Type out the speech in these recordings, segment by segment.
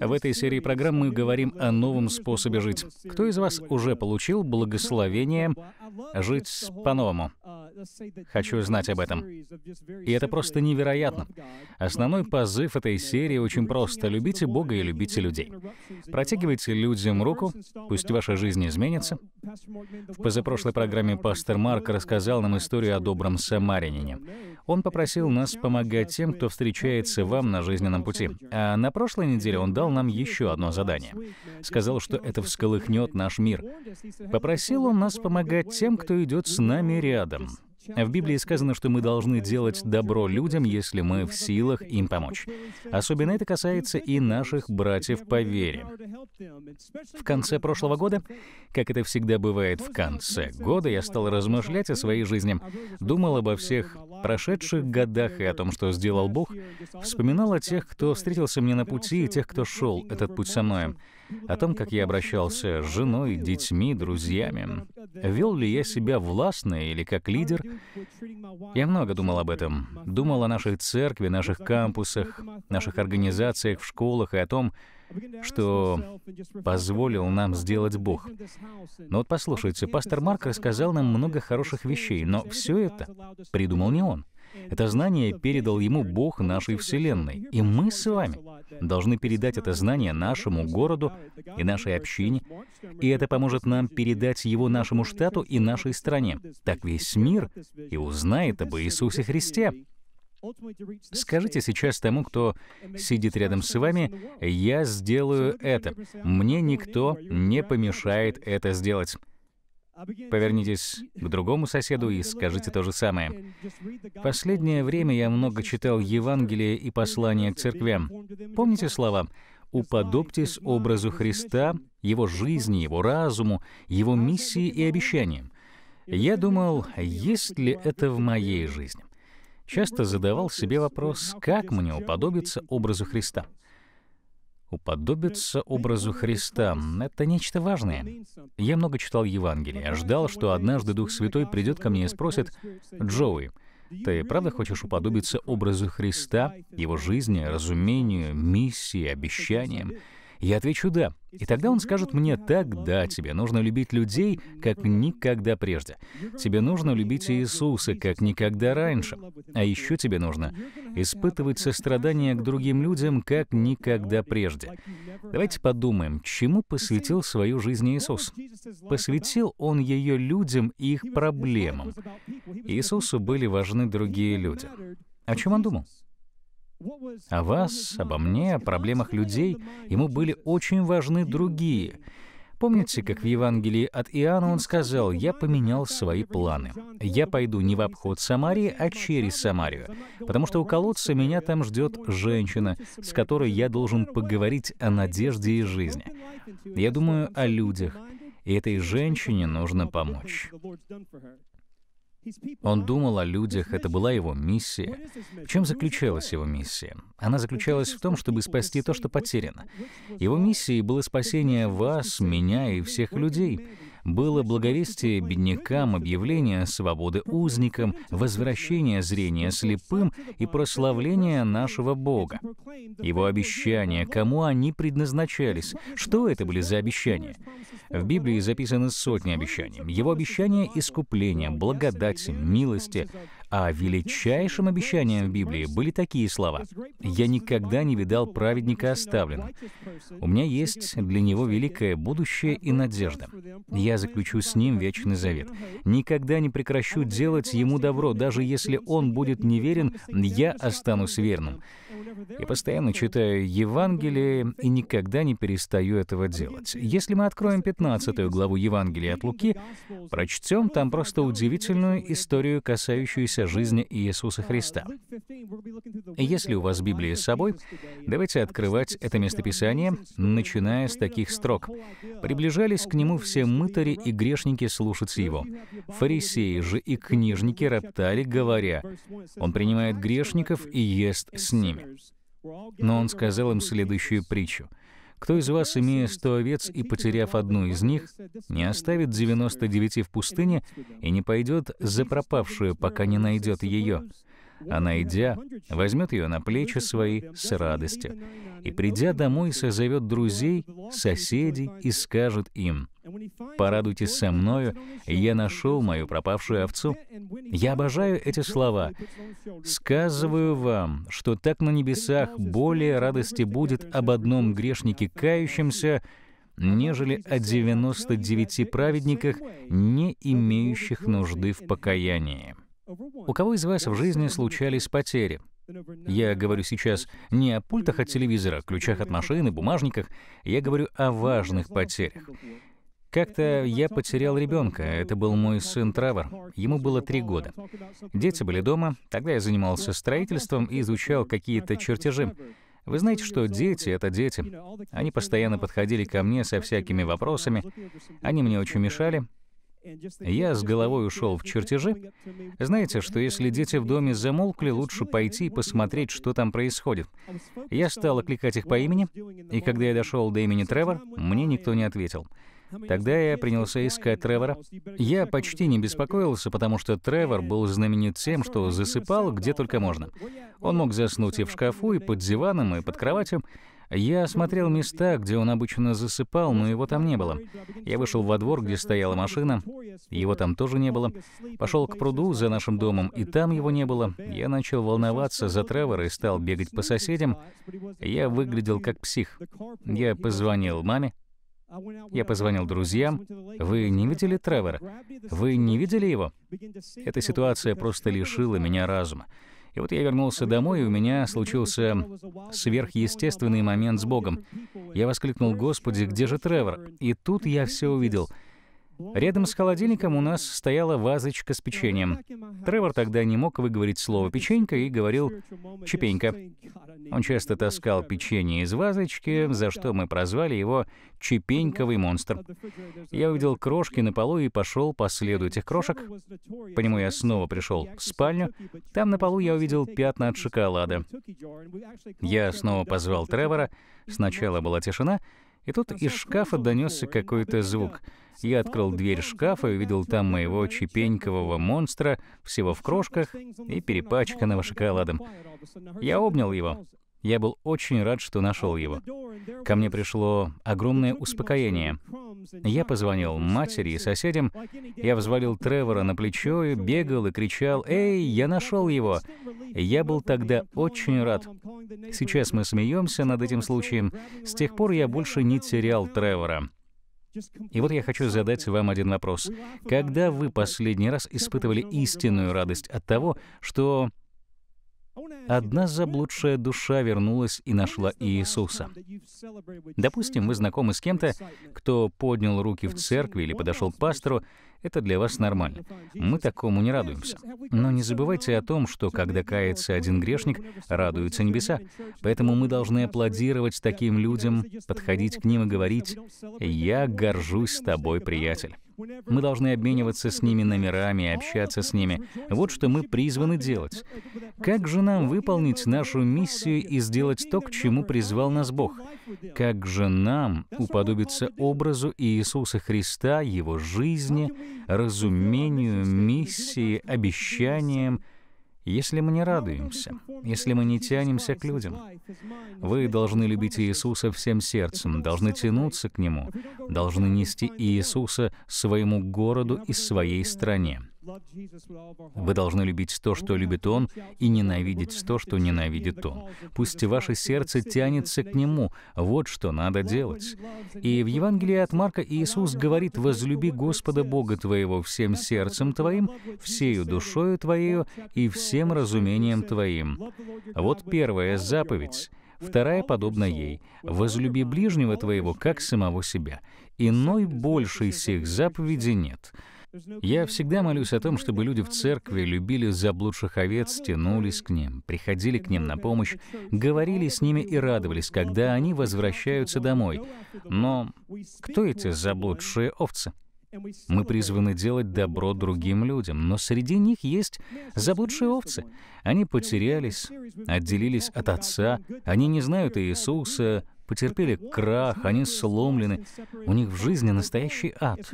В этой серии программ мы говорим о новом способе жить. Кто из вас уже получил благословение жить по-новому? Хочу знать об этом. И это просто невероятно. Основной позыв этой серии очень просто. Любите Бога и любите людей. Протягивайте людям руку, пусть ваша жизнь изменится. В позапрошлой программе пастор Марк рассказал нам историю о добром самарянине. Он попросил нас помогать тем, кто встречается вам на жизненном пути. А на прошлой неделе он дал нам еще одно задание. Сказал, что это всколыхнет наш мир. Попросил он нас помогать тем, кто идет с нами рядом. В Библии сказано, что мы должны делать добро людям, если мы в силах им помочь. Особенно это касается и наших братьев по вере. В конце прошлого года, как это всегда бывает в конце года, я стал размышлять о своей жизни, думал обо всех прошедших годах и о том, что сделал Бог, вспоминал о тех, кто встретился мне на пути, и тех, кто шел этот путь со мной о том, как я обращался с женой, детьми, друзьями. Вел ли я себя властно или как лидер? Я много думал об этом. Думал о нашей церкви, наших кампусах, наших организациях в школах и о том, что позволил нам сделать Бог. Но вот послушайте, пастор Марк рассказал нам много хороших вещей, но все это придумал не он. Это знание передал ему Бог нашей Вселенной. И мы с вами должны передать это знание нашему городу и нашей общине, и это поможет нам передать его нашему штату и нашей стране. Так весь мир и узнает об Иисусе Христе. Скажите сейчас тому, кто сидит рядом с вами, «Я сделаю это. Мне никто не помешает это сделать». Повернитесь к другому соседу и скажите то же самое. Последнее время я много читал Евангелие и послания к церквям. Помните слова? «Уподобьтесь образу Христа, Его жизни, Его разуму, Его миссии и обещаниям». Я думал, есть ли это в моей жизни? Часто задавал себе вопрос, как мне уподобиться образу Христа — уподобиться образу Христа — это нечто важное. Я много читал Евангелие, ждал, что однажды Дух Святой придет ко мне и спросит, «Джоуи, ты правда хочешь уподобиться образу Христа, его жизни, разумению, миссии, обещаниям?» Я отвечу «да». И тогда он скажет мне «так, да, тебе нужно любить людей, как никогда прежде. Тебе нужно любить Иисуса, как никогда раньше. А еще тебе нужно испытывать сострадание к другим людям, как никогда прежде». Давайте подумаем, чему посвятил свою жизнь Иисус? Посвятил он ее людям и их проблемам. Иисусу были важны другие люди. О чем он думал? О вас, обо мне, о проблемах людей ему были очень важны другие. Помните, как в Евангелии от Иоанна он сказал, «Я поменял свои планы. Я пойду не в обход Самарии, а через Самарию, потому что у колодца меня там ждет женщина, с которой я должен поговорить о надежде и жизни. Я думаю о людях, и этой женщине нужно помочь». Он думал о людях, это была его миссия. В чем заключалась его миссия? Она заключалась в том, чтобы спасти то, что потеряно. Его миссией было спасение вас, меня и всех людей было благовестие беднякам, объявление свободы узникам, возвращение зрения слепым и прославление нашего Бога. Его обещания, кому они предназначались, что это были за обещания? В Библии записаны сотни обещаний. Его обещания искупления, благодати, милости, а величайшим обещанием в Библии были такие слова. «Я никогда не видал праведника оставленным. У меня есть для него великое будущее и надежда. Я заключу с ним вечный завет. Никогда не прекращу делать ему добро, даже если он будет неверен, я останусь верным». Я постоянно читаю Евангелие и никогда не перестаю этого делать. Если мы откроем 15 главу Евангелия от Луки, прочтем там просто удивительную историю, касающуюся касающихся жизни Иисуса Христа. Если у вас Библия с собой, давайте открывать это местописание, начиная с таких строк. «Приближались к нему все мытари и грешники слушать его. Фарисеи же и книжники роптали, говоря, «Он принимает грешников и ест с ними». Но он сказал им следующую притчу. Кто из вас, имея сто овец и потеряв одну из них, не оставит 99 в пустыне и не пойдет за пропавшую, пока не найдет ее? А найдя, возьмет ее на плечи свои с радостью. И придя домой, созовет друзей, соседей и скажет им — «Порадуйтесь со мною, я нашел мою пропавшую овцу». Я обожаю эти слова. Сказываю вам, что так на небесах более радости будет об одном грешнике кающемся, нежели о 99 праведниках, не имеющих нужды в покаянии. У кого из вас в жизни случались потери? Я говорю сейчас не о пультах от телевизора, ключах от машины, бумажниках, я говорю о важных потерях. Как-то я потерял ребенка. Это был мой сын Тревор. Ему было три года. Дети были дома. Тогда я занимался строительством и изучал какие-то чертежи. Вы знаете, что дети — это дети. Они постоянно подходили ко мне со всякими вопросами. Они мне очень мешали. Я с головой ушел в чертежи. Знаете, что если дети в доме замолкли, лучше пойти и посмотреть, что там происходит. Я стал окликать их по имени, и когда я дошел до имени Тревор, мне никто не ответил. Тогда я принялся искать Тревора. Я почти не беспокоился, потому что Тревор был знаменит тем, что засыпал где только можно. Он мог заснуть и в шкафу, и под диваном, и под кроватью. Я осмотрел места, где он обычно засыпал, но его там не было. Я вышел во двор, где стояла машина, его там тоже не было. Пошел к пруду за нашим домом, и там его не было. Я начал волноваться за Тревора и стал бегать по соседям. Я выглядел как псих. Я позвонил маме, я позвонил друзьям. Вы не видели Тревора? Вы не видели его? Эта ситуация просто лишила меня разума. И вот я вернулся домой, и у меня случился сверхъестественный момент с Богом. Я воскликнул, «Господи, где же Тревор?» И тут я все увидел — Рядом с холодильником у нас стояла вазочка с печеньем. Тревор тогда не мог выговорить слово «печенька» и говорил «чепенька». Он часто таскал печенье из вазочки, за что мы прозвали его «чепеньковый монстр». Я увидел крошки на полу и пошел по следу этих крошек. По нему я снова пришел в спальню. Там на полу я увидел пятна от шоколада. Я снова позвал Тревора. Сначала была тишина, и тут из шкафа донесся какой-то звук. Я открыл дверь шкафа и увидел там моего чепенькового монстра, всего в крошках и перепачканного шоколадом. Я обнял его. Я был очень рад, что нашел его. Ко мне пришло огромное успокоение. Я позвонил матери и соседям, я взвалил Тревора на плечо и бегал и кричал «Эй, я нашел его!» Я был тогда очень рад. Сейчас мы смеемся над этим случаем. С тех пор я больше не терял Тревора. И вот я хочу задать вам один вопрос. Когда вы последний раз испытывали истинную радость от того, что одна заблудшая душа вернулась и нашла Иисуса. Допустим, вы знакомы с кем-то, кто поднял руки в церкви или подошел к пастору, это для вас нормально. Мы такому не радуемся. Но не забывайте о том, что когда кается один грешник, радуются небеса. Поэтому мы должны аплодировать таким людям, подходить к ним и говорить, «Я горжусь тобой, приятель». Мы должны обмениваться с ними номерами, общаться с ними. Вот что мы призваны делать. Как же нам выполнить нашу миссию и сделать то, к чему призвал нас Бог? Как же нам уподобиться образу Иисуса Христа, Его жизни, разумению, миссии, обещаниям, если мы не радуемся, если мы не тянемся к людям, вы должны любить Иисуса всем сердцем, должны тянуться к Нему, должны нести Иисуса своему городу и своей стране. Вы должны любить то, что любит Он, и ненавидеть то, что ненавидит Он. Пусть ваше сердце тянется к Нему. Вот что надо делать. И в Евангелии от Марка Иисус говорит, «Возлюби Господа Бога твоего всем сердцем твоим, всею душою твоею и всем разумением твоим». Вот первая заповедь. Вторая подобна ей. «Возлюби ближнего твоего, как самого себя». Иной большей всех заповеди нет. Я всегда молюсь о том, чтобы люди в церкви любили заблудших овец, тянулись к ним, приходили к ним на помощь, говорили с ними и радовались, когда они возвращаются домой. Но кто эти заблудшие овцы? Мы призваны делать добро другим людям, но среди них есть заблудшие овцы. Они потерялись, отделились от Отца, они не знают Иисуса, потерпели крах, они сломлены, у них в жизни настоящий ад.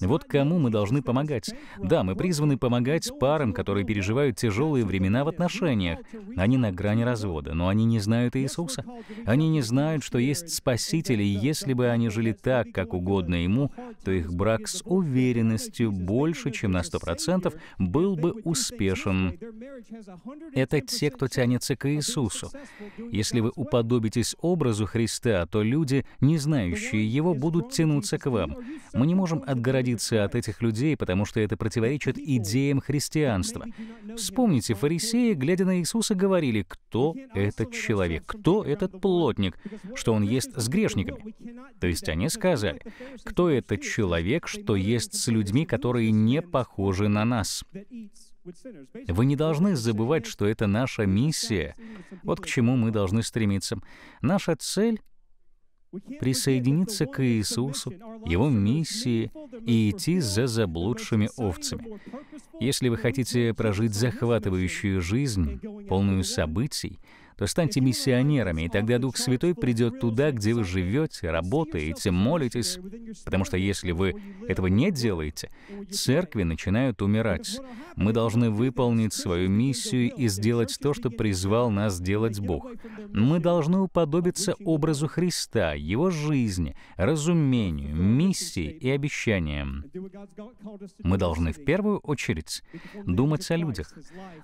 Вот кому мы должны помогать. Да, мы призваны помогать парам, которые переживают тяжелые времена в отношениях. Они на грани развода, но они не знают Иисуса. Они не знают, что есть Спаситель, и если бы они жили так, как угодно Ему, то их брак с уверенностью больше, чем на 100%, был бы успешен. Это те, кто тянется к Иисусу. Если вы уподобитесь образу Христа, Христа, то люди, не знающие Его, будут тянуться к вам. Мы не можем отгородиться от этих людей, потому что это противоречит идеям христианства. Вспомните, фарисеи, глядя на Иисуса, говорили, кто этот человек, кто этот плотник, что он ест с грешниками. То есть они сказали, кто этот человек, что ест с людьми, которые не похожи на нас. Вы не должны забывать, что это наша миссия. Вот к чему мы должны стремиться. Наша цель — присоединиться к Иисусу, Его миссии и идти за заблудшими овцами. Если вы хотите прожить захватывающую жизнь, полную событий, то станьте миссионерами, и тогда Дух Святой придет туда, где вы живете, работаете, молитесь. Потому что если вы этого не делаете, церкви начинают умирать. Мы должны выполнить свою миссию и сделать то, что призвал нас делать Бог. Мы должны уподобиться образу Христа, Его жизни, разумению, миссии и обещаниям. Мы должны в первую очередь думать о людях.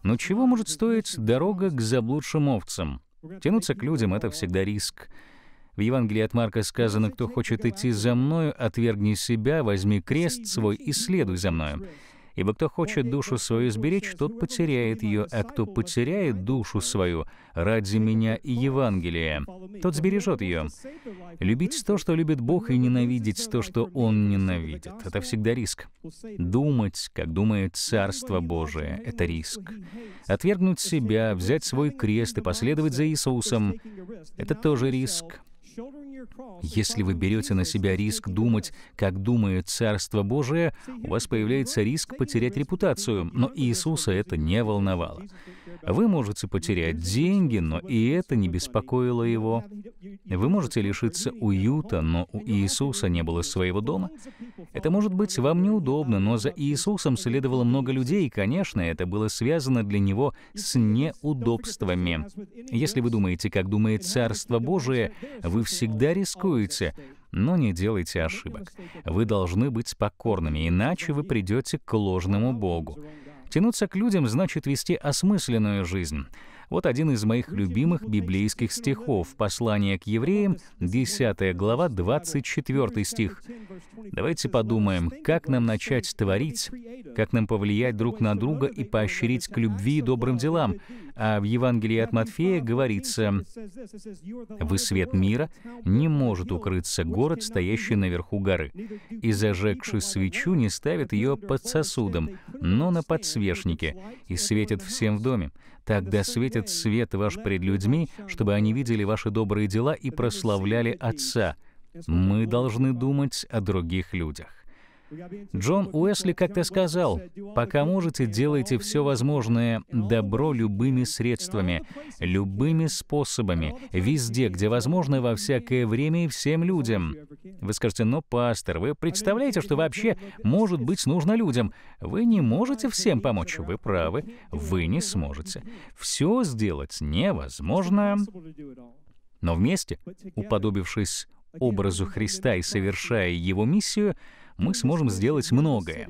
Но чего может стоить дорога к заблудшим овцам? Тянуться к людям — это всегда риск. В Евангелии от Марка сказано, «Кто хочет идти за мною, отвергни себя, возьми крест свой и следуй за мною». Ибо кто хочет душу свою сберечь, тот потеряет ее, а кто потеряет душу свою ради меня и Евангелия, тот сбережет ее. Любить то, что любит Бог, и ненавидеть то, что Он ненавидит — это всегда риск. Думать, как думает Царство Божие — это риск. Отвергнуть себя, взять свой крест и последовать за Иисусом — это тоже риск. Если вы берете на себя риск думать, как думает Царство Божие, у вас появляется риск потерять репутацию, но Иисуса это не волновало. Вы можете потерять деньги, но и это не беспокоило его. Вы можете лишиться уюта, но у Иисуса не было своего дома. Это может быть вам неудобно, но за Иисусом следовало много людей, и, конечно, это было связано для него с неудобствами. Если вы думаете, как думает Царство Божие, вы всегда рискуете, но не делайте ошибок. Вы должны быть покорными, иначе вы придете к ложному Богу. Тянуться к людям значит вести осмысленную жизнь. Вот один из моих любимых библейских стихов, послание к евреям, 10 глава, 24 стих. Давайте подумаем, как нам начать творить, как нам повлиять друг на друга и поощрить к любви и добрым делам. А в Евангелии от Матфея говорится, «Вы свет мира, не может укрыться город, стоящий наверху горы, и, зажегший свечу, не ставит ее под сосудом, но на подсвечнике, и светит всем в доме. Тогда светит свет ваш пред людьми, чтобы они видели ваши добрые дела и прославляли Отца. Мы должны думать о других людях. Джон Уэсли как-то сказал, «Пока можете, делайте все возможное добро любыми средствами, любыми способами, везде, где возможно, во всякое время и всем людям». Вы скажете, «Но, пастор, вы представляете, что вообще может быть нужно людям? Вы не можете всем помочь, вы правы, вы не сможете. Все сделать невозможно». Но вместе, уподобившись образу Христа и совершая его миссию — мы сможем сделать многое.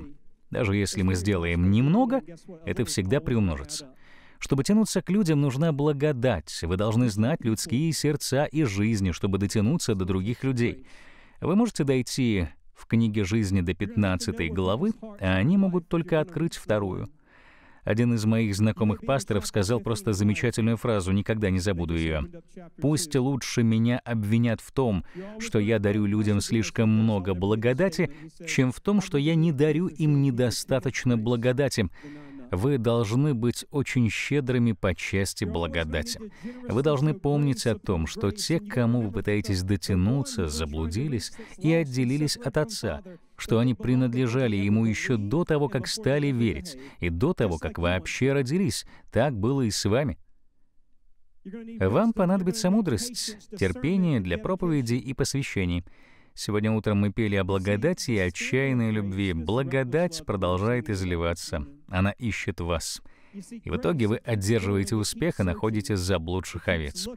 Даже если мы сделаем немного, это всегда приумножится. Чтобы тянуться к людям, нужна благодать. Вы должны знать людские сердца и жизни, чтобы дотянуться до других людей. Вы можете дойти в книге жизни до 15 главы, а они могут только открыть вторую — один из моих знакомых пасторов сказал просто замечательную фразу, никогда не забуду ее. «Пусть лучше меня обвинят в том, что я дарю людям слишком много благодати, чем в том, что я не дарю им недостаточно благодати» вы должны быть очень щедрыми по части благодати. Вы должны помнить о том, что те, к кому вы пытаетесь дотянуться, заблудились и отделились от Отца, что они принадлежали ему еще до того, как стали верить, и до того, как вообще родились. Так было и с вами. Вам понадобится мудрость, терпение для проповеди и посвящений. Сегодня утром мы пели о благодати и отчаянной любви. Благодать продолжает изливаться. Она ищет вас. И в итоге вы одерживаете успех и находите заблудших овец.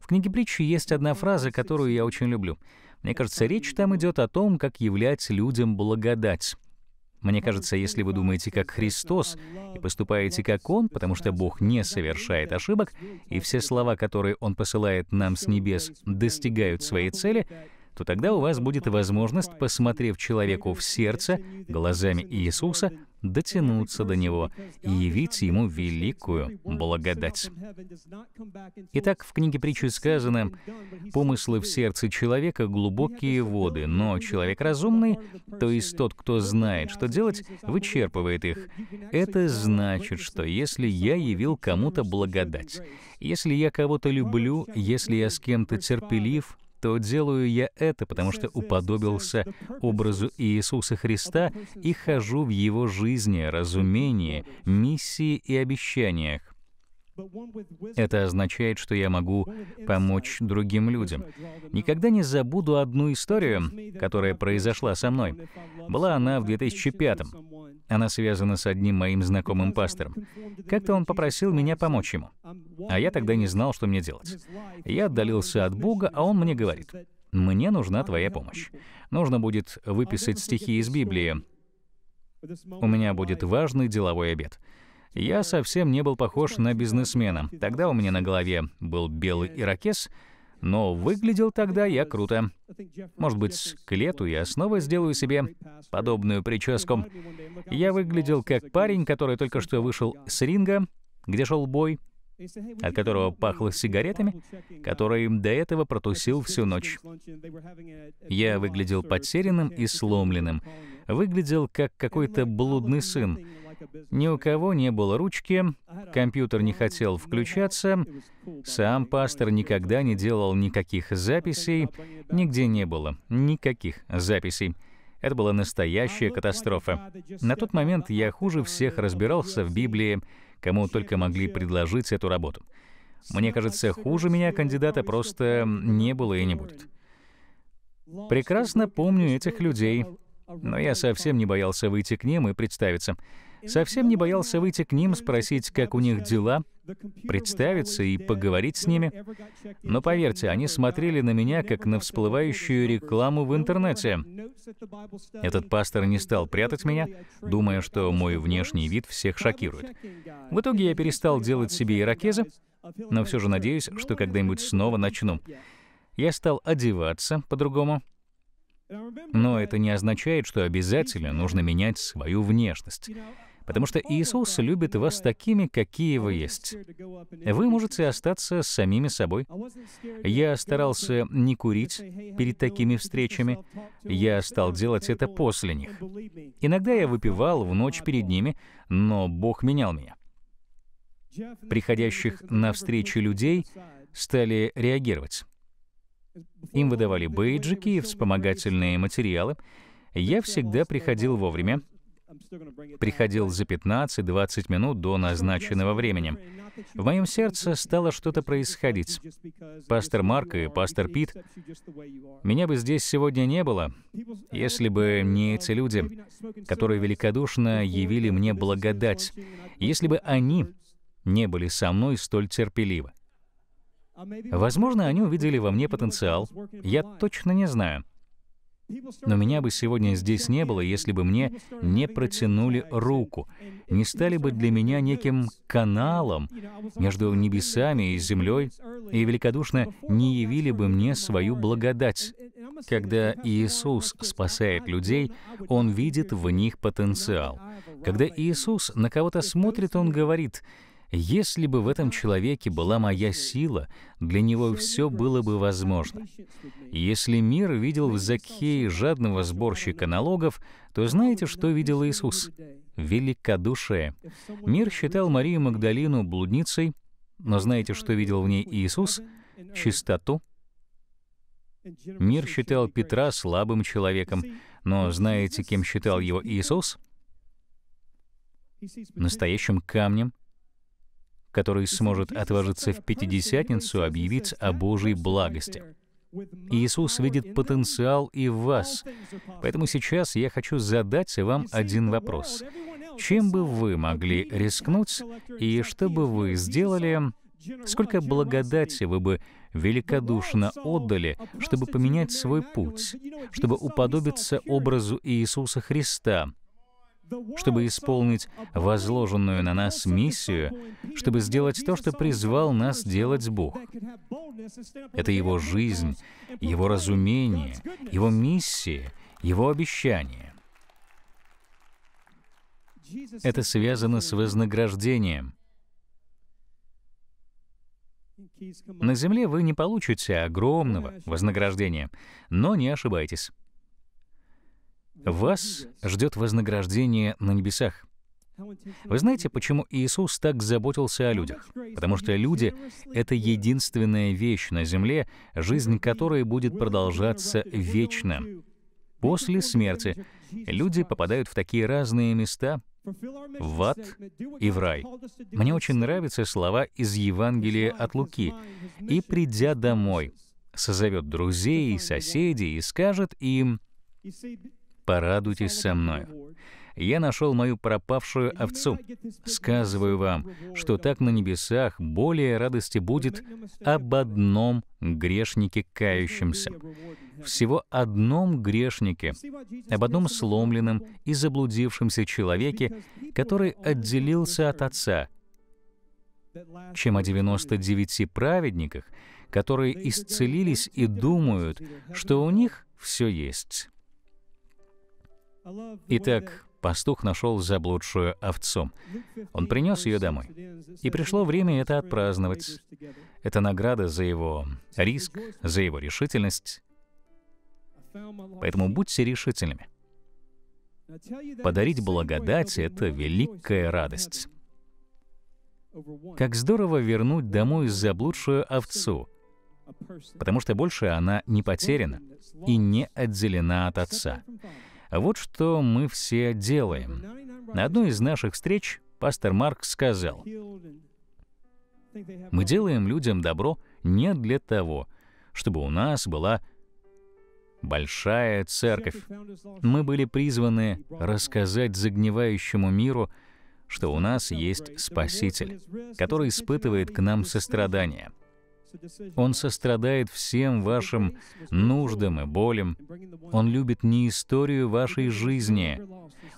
В книге притчи есть одна фраза, которую я очень люблю. Мне кажется, речь там идет о том, как являть людям благодать. Мне кажется, если вы думаете как Христос и поступаете как Он, потому что Бог не совершает ошибок, и все слова, которые Он посылает нам с небес, достигают своей цели, то тогда у вас будет возможность, посмотрев человеку в сердце глазами Иисуса, дотянуться до Него и явить Ему великую благодать. Итак, в книге притчи сказано, «Помыслы в сердце человека — глубокие воды, но человек разумный, то есть тот, кто знает, что делать, вычерпывает их. Это значит, что если я явил кому-то благодать, если я кого-то люблю, если я с кем-то терпелив, то делаю я это, потому что уподобился образу Иисуса Христа и хожу в Его жизни, разумении, миссии и обещаниях. Это означает, что я могу помочь другим людям. Никогда не забуду одну историю, которая произошла со мной. Была она в 2005 она связана с одним моим знакомым пастором. Как-то он попросил меня помочь ему. А я тогда не знал, что мне делать. Я отдалился от Бога, а он мне говорит, «Мне нужна твоя помощь. Нужно будет выписать стихи из Библии. У меня будет важный деловой обед». Я совсем не был похож на бизнесмена. Тогда у меня на голове был белый ирокез — но выглядел тогда я круто. Может быть, к лету я снова сделаю себе подобную прическу. Я выглядел как парень, который только что вышел с ринга, где шел бой, от которого пахло сигаретами, который до этого протусил всю ночь. Я выглядел потерянным и сломленным, выглядел как какой-то блудный сын, ни у кого не было ручки, компьютер не хотел включаться, сам пастор никогда не делал никаких записей, нигде не было никаких записей. Это была настоящая катастрофа. На тот момент я хуже всех разбирался в Библии, кому только могли предложить эту работу. Мне кажется, хуже меня кандидата просто не было и не будет. Прекрасно помню этих людей, но я совсем не боялся выйти к ним и представиться — совсем не боялся выйти к ним, спросить, как у них дела, представиться и поговорить с ними. Но поверьте, они смотрели на меня, как на всплывающую рекламу в интернете. Этот пастор не стал прятать меня, думая, что мой внешний вид всех шокирует. В итоге я перестал делать себе ирокезы, но все же надеюсь, что когда-нибудь снова начну. Я стал одеваться по-другому, но это не означает, что обязательно нужно менять свою внешность. Потому что Иисус любит вас такими, какие вы есть. Вы можете остаться самими собой. Я старался не курить перед такими встречами. Я стал делать это после них. Иногда я выпивал в ночь перед ними, но Бог менял меня. Приходящих на встречи людей стали реагировать. Им выдавали бейджики и вспомогательные материалы. Я всегда приходил вовремя, Приходил за 15-20 минут до назначенного времени. В моем сердце стало что-то происходить. Пастор Марк и пастор Пит, меня бы здесь сегодня не было, если бы не эти люди, которые великодушно явили мне благодать, если бы они не были со мной столь терпеливы. Возможно, они увидели во мне потенциал, я точно не знаю. Но меня бы сегодня здесь не было, если бы мне не протянули руку, не стали бы для меня неким каналом между небесами и землей и великодушно не явили бы мне свою благодать. Когда Иисус спасает людей, Он видит в них потенциал. Когда Иисус на кого-то смотрит, Он говорит — если бы в этом человеке была моя сила, для него все было бы возможно. Если мир видел в Закхее жадного сборщика налогов, то знаете, что видел Иисус? Великодушие. Мир считал Марию Магдалину блудницей, но знаете, что видел в ней Иисус? Чистоту. Мир считал Петра слабым человеком, но знаете, кем считал его Иисус? Настоящим камнем — который сможет отважиться в Пятидесятницу объявить о Божьей благости. Иисус видит потенциал и в вас. Поэтому сейчас я хочу задать вам один вопрос. Чем бы вы могли рискнуть, и что бы вы сделали, сколько благодати вы бы великодушно отдали, чтобы поменять свой путь, чтобы уподобиться образу Иисуса Христа, чтобы исполнить возложенную на нас миссию, чтобы сделать то, что призвал нас делать Бог. Это Его жизнь, Его разумение, Его миссия, Его обещание. Это связано с вознаграждением. На земле вы не получите огромного вознаграждения, но не ошибайтесь. Вас ждет вознаграждение на небесах. Вы знаете, почему Иисус так заботился о людях? Потому что люди — это единственная вещь на земле, жизнь которой будет продолжаться вечно. После смерти люди попадают в такие разные места — в ад и в рай. Мне очень нравятся слова из Евангелия от Луки. «И придя домой, созовет друзей и соседей и скажет им, порадуйтесь со мною. Я нашел мою пропавшую овцу. Сказываю вам, что так на небесах более радости будет об одном грешнике кающемся. Всего одном грешнике, об одном сломленном и заблудившемся человеке, который отделился от Отца, чем о 99 праведниках, которые исцелились и думают, что у них все есть. Итак, пастух нашел заблудшую овцу. Он принес ее домой. И пришло время это отпраздновать. Это награда за его риск, за его решительность. Поэтому будьте решительными. Подарить благодать — это великая радость. Как здорово вернуть домой заблудшую овцу, потому что больше она не потеряна и не отделена от отца. А вот что мы все делаем. На одной из наших встреч пастор Марк сказал, «Мы делаем людям добро не для того, чтобы у нас была большая церковь. Мы были призваны рассказать загнивающему миру, что у нас есть Спаситель, который испытывает к нам сострадание — он сострадает всем вашим нуждам и болям. Он любит не историю вашей жизни.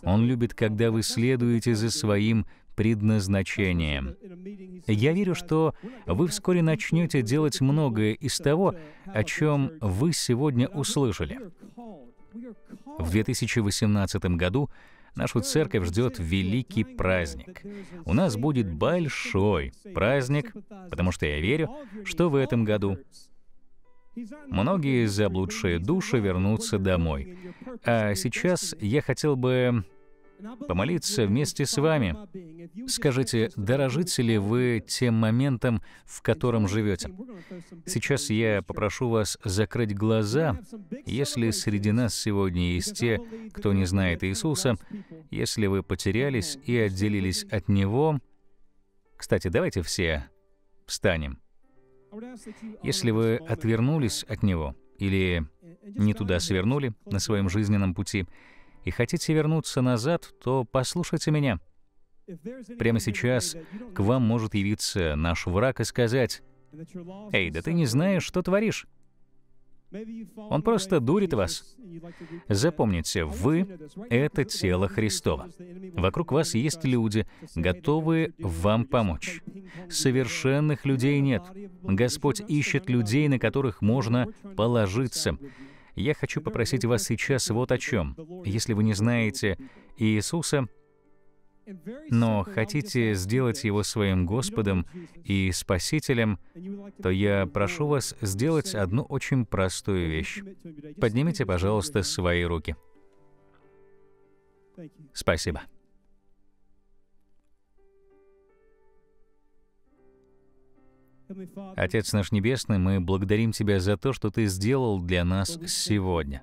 Он любит, когда вы следуете за своим предназначением. Я верю, что вы вскоре начнете делать многое из того, о чем вы сегодня услышали. В 2018 году нашу церковь ждет великий праздник. У нас будет большой праздник, потому что я верю, что в этом году многие заблудшие души вернутся домой. А сейчас я хотел бы помолиться вместе с вами. Скажите, дорожите ли вы тем моментом, в котором живете? Сейчас я попрошу вас закрыть глаза, если среди нас сегодня есть те, кто не знает Иисуса, если вы потерялись и отделились от Него. Кстати, давайте все встанем. Если вы отвернулись от Него или не туда свернули на своем жизненном пути, и хотите вернуться назад, то послушайте меня. Прямо сейчас к вам может явиться наш враг и сказать, «Эй, да ты не знаешь, что творишь». Он просто дурит вас. Запомните, вы — это тело Христова. Вокруг вас есть люди, готовые вам помочь. Совершенных людей нет. Господь ищет людей, на которых можно положиться. Я хочу попросить вас сейчас вот о чем. Если вы не знаете Иисуса, но хотите сделать Его своим Господом и Спасителем, то я прошу вас сделать одну очень простую вещь. Поднимите, пожалуйста, свои руки. Спасибо. Отец наш Небесный, мы благодарим Тебя за то, что Ты сделал для нас сегодня.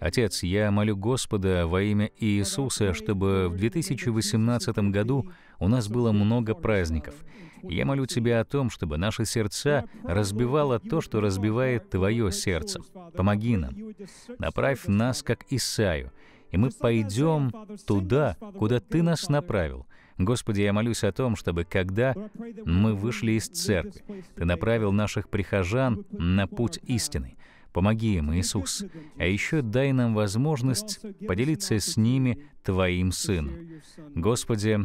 Отец, я молю Господа во имя Иисуса, чтобы в 2018 году у нас было много праздников. Я молю Тебя о том, чтобы наши сердца разбивало то, что разбивает Твое сердце. Помоги нам. Направь нас, как Исаю, и мы пойдем туда, куда Ты нас направил — Господи, я молюсь о том, чтобы когда мы вышли из церкви, Ты направил наших прихожан на путь истины. Помоги им, Иисус. А еще дай нам возможность поделиться с ними Твоим Сыном. Господи,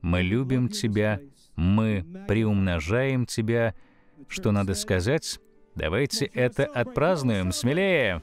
мы любим Тебя, мы приумножаем Тебя. Что надо сказать? Давайте это отпразднуем смелее!